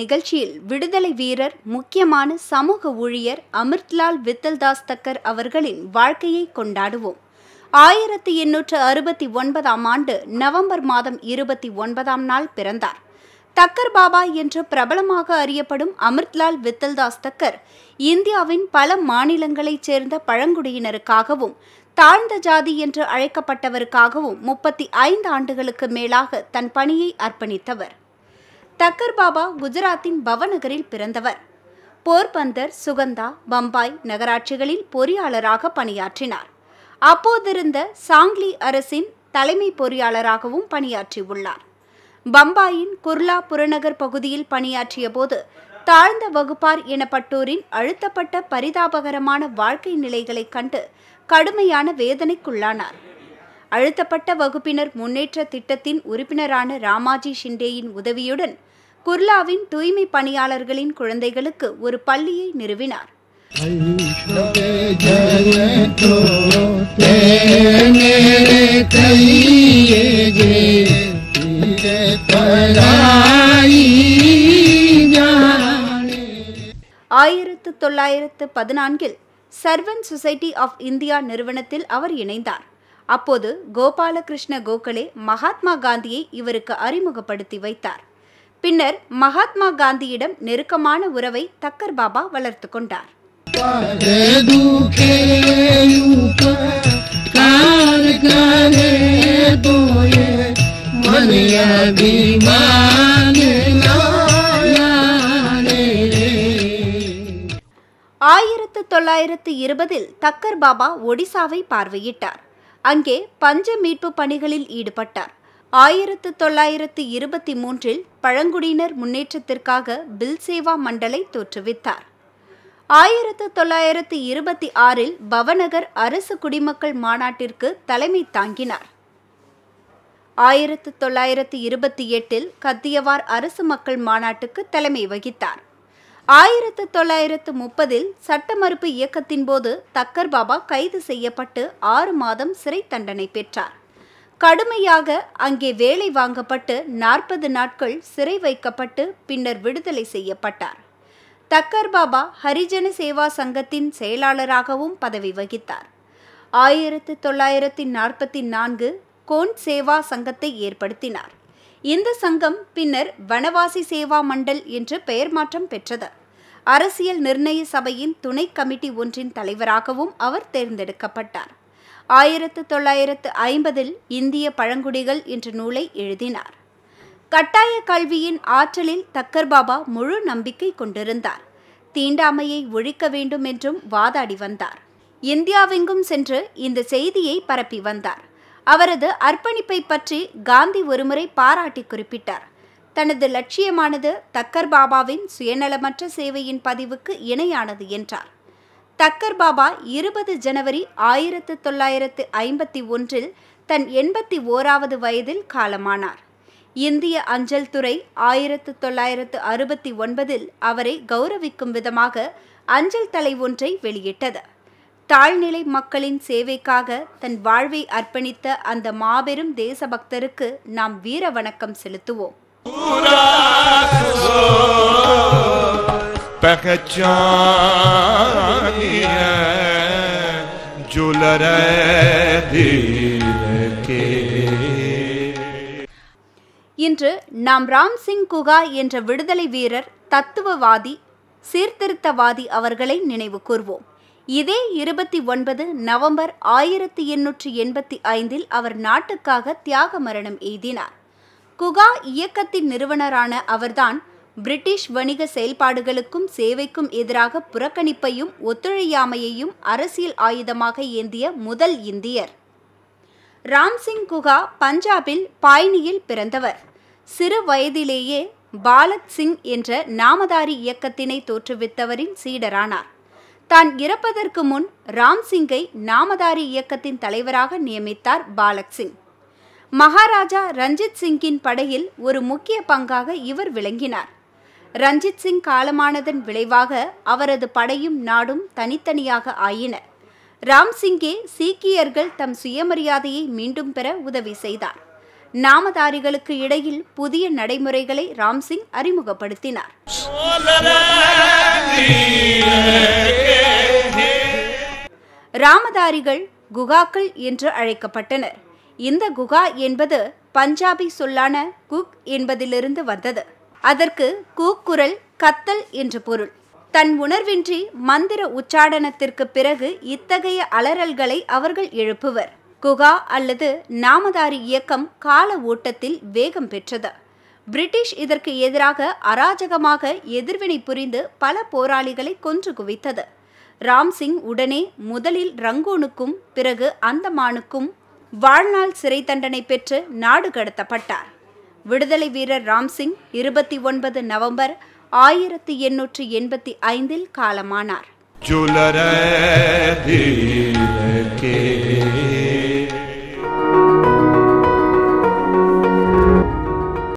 நிகழ்ச்சியில் விடுதலை வீரர் முக்கியமான சமூக ஊழியர் அமிர்த்லால் வித்தல்தாஸ் தக்கர் அவர்களின் வாழ்க்கையை கொண்டாடுவோம் ஆயிரத்தி எண்ணூற்று அறுபத்தி ஒன்பதாம் ஆண்டு நவம்பர் மாதம் இருபத்தி ஒன்பதாம் நாள் பிறந்தார் தக்கர் பாபா என்று பிரபலமாக அறியப்படும் அமிர்த்லால் வித்தல்தாஸ் தக்கர் இந்தியாவின் பல மாநிலங்களைச் சேர்ந்த பழங்குடியினருக்காகவும் தாழ்ந்த ஜாதி என்று அழைக்கப்பட்டவருக்காகவும் முப்பத்தி ஐந்து ஆண்டுகளுக்கு மேலாக தன் பணியை அர்ப்பணித்தவர் தக்கர் பாபா குஜராத்தின் பவநகரில் பிறந்தவர் போர்பந்தர் சுகந்தா பம்பாய் நகராட்சிகளில் பொறியாளராக பணியாற்றினார் அப்போதிருந்த சாங்லி அரசின் தலைமை பொறியாளராகவும் பணியாற்றியுள்ளார் பம்பாயின் குர்லா புறநகர் பகுதியில் பணியாற்றிய போது தாழ்ந்த வகுப்பார் எனப்பட்டோரின் அழுத்தப்பட்ட பரிதாபகரமான வாழ்க்கை நிலைகளைக் கண்டு கடுமையான வேதனைக்குள்ளானார் அழுத்தப்பட்ட வகுப்பினர் முன்னேற்ற திட்டத்தின் உறுப்பினரான ராமாஜி ஷிண்டேயின் உதவியுடன் குர்லாவின் தூய்மை பணியாளர்களின் குழந்தைகளுக்கு ஒரு பள்ளியை நிறுவினார் ஆயிரத்து தொள்ளாயிரத்து பதினான்கில் சர்வன் சொசைட்டி ஆஃப் இந்தியா நிறுவனத்தில் அவர் இணைந்தார் அப்போது கோபாலகிருஷ்ண கோகலே மகாத்மா காந்தியை இவருக்கு அறிமுகப்படுத்தி வைத்தார் பின்னர் மகாத்மா காந்தியிடம் நெருக்கமான உறவை தக்கர் பாபா வளர்த்து கொண்டார் ஆயிரத்து தொள்ளாயிரத்து இருபதில் தக்கர் பாபா ஒடிசாவை பார்வையிட்டார் அங்கே பஞ்ச மீட்பு பணிகளில் ஈடுபட்டார் ஆயிரத்து தொள்ளாயிரத்து இருபத்தி மூன்றில் பழங்குடியினர் முன்னேற்றத்திற்காக பில்சேவா மண்டலை தோற்றுவித்தார் ஆயிரத்து தொள்ளாயிரத்து இருபத்தி ஆறில் பவநகர் அரசு குடிமக்கள் மாநாட்டிற்கு தலைமை தாங்கினார் ஆயிரத்து தொள்ளாயிரத்து இருபத்தி எட்டில் கத்தியவார் அரசு மக்கள் மாநாட்டுக்கு தலைமை வகித்தார் ஆயிரத்து தொள்ளாயிரத்து முப்பதில் சட்ட மறுப்பு இயக்கத்தின் போது தக்கர் பாபா கைது செய்யப்பட்டு ஆறு மாதம் சிறை தண்டனை பெற்றார் கடுமையாக அங்கே வேலை வாங்கப்பட்டு நாற்பது நாட்கள் சிறை வைக்கப்பட்டு பின்னர் விடுதலை செய்யப்பட்டார் தக்கர் பாபா ஹரிஜன சேவா சங்கத்தின் செயலாளராகவும் பதவி வகித்தார் ஆயிரத்தி தொள்ளாயிரத்தி நாற்பத்தி நான்கு கோன் சேவா சங்கத்தை ஏற்படுத்தினார் இந்த சங்கம் பின்னர் வனவாசி சேவா மண்டல் என்று பெயர் மாற்றம் பெற்றது அரசியல் நிர்ணய சபையின் துணை கமிட்டி ஒன்றின் தலைவராகவும் அவர் தேர்ந்தெடுக்கப்பட்டார் ஆயிரத்து தொள்ளாயிரத்து ஐம்பதில் இந்திய பழங்குடிகள் என்ற நூலை எழுதினார் கட்டாய கல்வியின் ஆற்றலில் தக்கர் பாபா முழு நம்பிக்கை கொண்டிருந்தார் தீண்டாமையை ஒழிக்க வேண்டும் என்றும் வாதாடி வந்தார் இந்தியாவெங்கும் சென்று இந்த செய்தியை பரப்பி வந்தார் அவரது அர்ப்பணிப்பை பற்றி காந்தி ஒருமுறை பாராட்டி குறிப்பிட்டார் தனது லட்சியமானது தக்கர் பாபாவின் சுயநலமற்ற சேவையின் பதிவுக்கு இணையானது என்றார் தக்கர் பாபா இருபது ஜனவரி ஆயிரத்து தொள்ளாயிரத்து ஐம்பத்தி ஒன்றில் தன் எண்பத்தி ஓராவது வயதில் காலமானார் இந்திய அஞ்சல் துறை ஆயிரத்து தொள்ளாயிரத்து அறுபத்தி ஒன்பதில் அவரை கௌரவிக்கும் விதமாக அஞ்சல் தலை ஒன்றை வெளியிட்டது தாழ்நிலை மக்களின் சேவைக்காக தன் வாழ்வை அர்ப்பணித்த அந்த மாபெரும் தேசபக்தருக்கு நாம் வீர வணக்கம் செலுத்துவோம் पहचानिए जुलर இன்று நாம் ராம்சிங் குகா என்ற விடுதலை வீரர் தத்துவவாதி சீர்திருத்தவாதி அவர்களை நினைவு கூர்வோம் இதே இருபத்தி ஒன்பது நவம்பர் ஆயிரத்தி எண்ணூற்றி எண்பத்தி ஐந்தில் அவர் நாட்டுக்காக தியாக மரணம் எய்தினார் குகா இயக்கத்தின் நிறுவனரான அவர்தான் பிரிட்டிஷ் வணிக செயல்பாடுகளுக்கும் சேவைக்கும் எதிராக புறக்கணிப்பையும் ஒத்துழையாமையையும் அரசியல் ஆயுதமாக ஏந்திய முதல் இந்தியர் ராம்சிங் குகா பஞ்சாபில் பாய்னியில் பிறந்தவர் சிறு வயதிலேயே பாலத் சிங் என்ற நாமதாரி இயக்கத்தினை தோற்றுவித்தவரின் சீடரானார் தான் இறப்பதற்கு முன் ராம்சிங்கை நாமதாரி இயக்கத்தின் தலைவராக நியமித்தார் பாலக் சிங் மகாராஜா ரஞ்சித் சிங்கின் படையில் ஒரு முக்கிய பங்காக இவர் விளங்கினார் ரஞ்சித் சிங் காலமானதன் விளைவாக அவரது படையும் நாடும் தனித்தனியாக ஆயின ராம்சிங்கே சீக்கியர்கள் தம் சுயமரியாதையை மீண்டும் பெற உதவி செய்தார் நாமதாரிகளுக்கு இடையில் புதிய நடைமுறைகளை ராம்சிங் அறிமுகப்படுத்தினார் ராமதாரிகள் குகாக்கள் என்று அழைக்கப்பட்டனர் இந்த குகா என்பது பஞ்சாபி சொல்லான குக் என்பதிலிருந்து வந்தது அதற்கு கூக்குரல் கத்தல் என்று பொருள் தன் உணர்வின்றி மந்திர உச்சாடனத்திற்கு பிறகு இத்தகைய அலறல்களை அவர்கள் எழுப்புவர் குகா அல்லது நாமதாரி இயக்கம் கால ஓட்டத்தில் வேகம் பெற்றது பிரிட்டிஷ் இதற்கு எதிராக அராஜகமாக எதிர்வினை புரிந்து பல போராளிகளை கொன்று குவித்தது ராம்சிங் உடனே முதலில் ரங்கூனுக்கும் பிறகு அந்தமானுக்கும் வாழ்நாள் சிறை தண்டனை பெற்று நாடு கடத்தப்பட்டார் விடுதலை வீரர் ராம்சிங் இருபத்தி ஒன்பது நவம்பர் ஆயிரத்தி எண்ணூற்றி எண்பத்தி ஐந்தில் காலமானார்